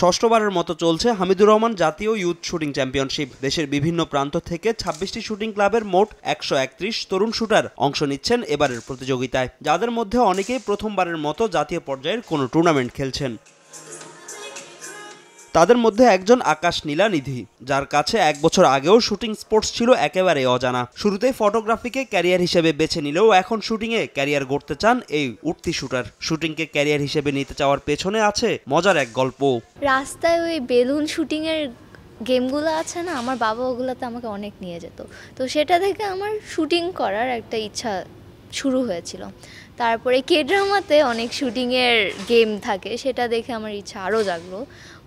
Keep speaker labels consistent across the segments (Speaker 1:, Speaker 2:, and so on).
Speaker 1: ষষ্ঠবারের মতো চলছে হামিদুর রহমান জাতীয় ইউথ শুটিং চ্যাম্পিয়নশিপ দেশের বিভিন্ন প্রান্ত থেকে ছাব্বিশটি শুটিং ক্লাবের মোট একশো তরুণ শুটার অংশ নিচ্ছেন এবারের প্রতিযোগিতায় যাদের মধ্যে অনেকেই প্রথমবারের মতো জাতীয় পর্যায়ের কোনো টুর্নামেন্ট খেলছেন তাদের মধ্যে একজন আকাশ নীলানিধি যার কাছে এক বছর আগেও শুটিং স্পোর্টস ছিল একেবারে অজানা শুরুতেই ফটোগ্রাফিকে ক্যারিয়ার হিসেবে বেছে নিলেও এখন শুটিংয়ে ক্যারিয়ার গড়তে চান এই উঠতি শুটার শুটিংকে ক্যারিয়ার হিসেবে নিতে চাওয়ার পেছনে আছে মজার এক গল্প
Speaker 2: রাস্তায় ওই বেলুন শুটিংয়ের গেমগুলো আছে না আমার বাবা ওগুলোতে আমাকে অনেক নিয়ে যেত তো সেটা দেখে আমার শুটিং করার একটা ইচ্ছা শুরু হয়েছিল তারপরে কে ড্রামাতে অনেক শুটিংয়ের গেম থাকে সেটা দেখে আমার ইচ্ছা আরও জাগলো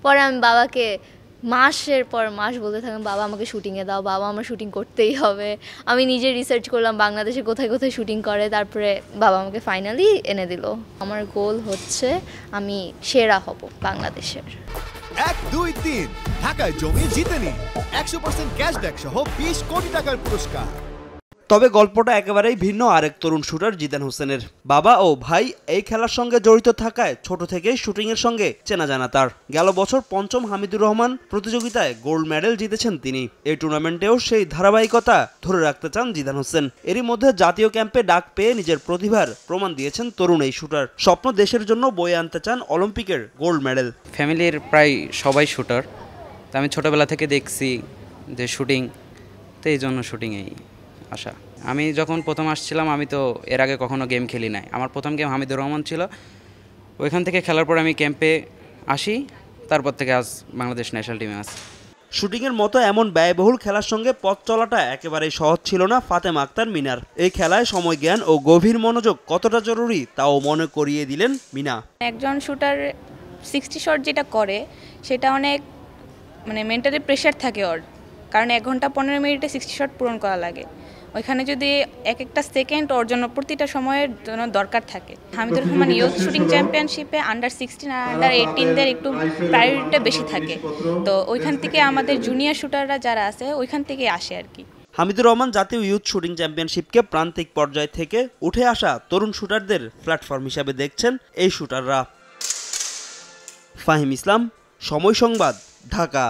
Speaker 2: পরে আমি বাবাকে মাসের পর মাস বলতে থাকলাম বাবা আমাকে শুটিংয়ে দাও বাবা আমার শুটিং করতেই হবে আমি নিজে রিসার্চ করলাম বাংলাদেশে কোথায় কোথায় শুটিং করে তারপরে বাবা আমাকে ফাইনালি এনে দিল আমার গোল হচ্ছে আমি সেরা হব বাংলাদেশের
Speaker 1: এক দুই তিন ঢাকায় জমি জিতে নিন একশো পার্সেন্ট ক্যাশব্যাক সহ বিশ কোটি টাকার পুরস্কার তবে গল্পটা একেবারেই ভিন্ন আরেক তরুণ শুটার জিদান হোসেনের বাবা ও ভাই এই খেলার সঙ্গে জড়িত থাকায় ছোট থেকেই শুটিংয়ের সঙ্গে চেনা জানা তার গেল বছর পঞ্চম হামিদুর রহমান প্রতিযোগিতায় গোল্ড মেডেল জিতেছেন তিনি এই টুর্নামেন্টেও সেই ধারাবাহিকতা ধরে রাখতে চান জিদান হোসেন এরই মধ্যে জাতীয় ক্যাম্পে ডাক পেয়ে নিজের প্রতিভার প্রমাণ দিয়েছেন তরুণ এই শুটার স্বপ্ন দেশের জন্য বয়ে আনতে চান অলিম্পিকের গোল্ড মেডেল ফ্যামিলির প্রায় সবাই শুটার আমি
Speaker 3: ছোটবেলা থেকে দেখছি যে শুটিং তো এই জন্য এই আসা আমি যখন প্রথম আসছিলাম আমি তো এর আগে কখনো গেম খেলি নাই আমার প্রথম গেম হামিদুর রহমান ছিল ওইখান থেকে খেলার পর আমি ক্যাম্পে আসি তারপর থেকে আজ বাংলাদেশ ন্যাশনাল টিমে আসি
Speaker 1: শুটিংয়ের মতো এমন ব্যয়বহুল খেলার সঙ্গে পথ চলাটা একেবারেই সহজ ছিল না ফাতেম আক্তার মিনার এই খেলায় সময় জ্ঞান ও গভীর মনোযোগ কতটা জরুরি তাও মনে করিয়ে দিলেন মিনা
Speaker 4: একজন শুটার সিক্সটি শট যেটা করে সেটা অনেক মানে মেন্টালি প্রেশার থাকে ওর কারণ এক ঘন্টা পনেরো মিনিটে সিক্সটি শট পূরণ করা লাগে ওইখানে যদি এক একটা সেকেন্ড ওর জন্য প্রতিটা সময়ের জন্য দরকার থাকে হামিদুর রহমান ইয়ুথ শুটিং চ্যাম্পিয়নশিপে আন্ডার সিক্সটিন আর আন্ডার এইটিনদের একটু প্রায়োরিটিটা বেশি থাকে তো ওইখান থেকে আমাদের জুনিয়র শুটাররা যারা আছে ওইখান থেকে আসে আর কি
Speaker 1: হামিদুর রহমান জাতীয় ইউথ শুটিং চ্যাম্পিয়নশিপকে প্রান্তিক পর্যায় থেকে উঠে আসা তরুণ শুটারদের প্ল্যাটফর্ম হিসাবে দেখছেন এই শুটাররা ফাহিম ইসলাম সময় সংবাদ ঢাকা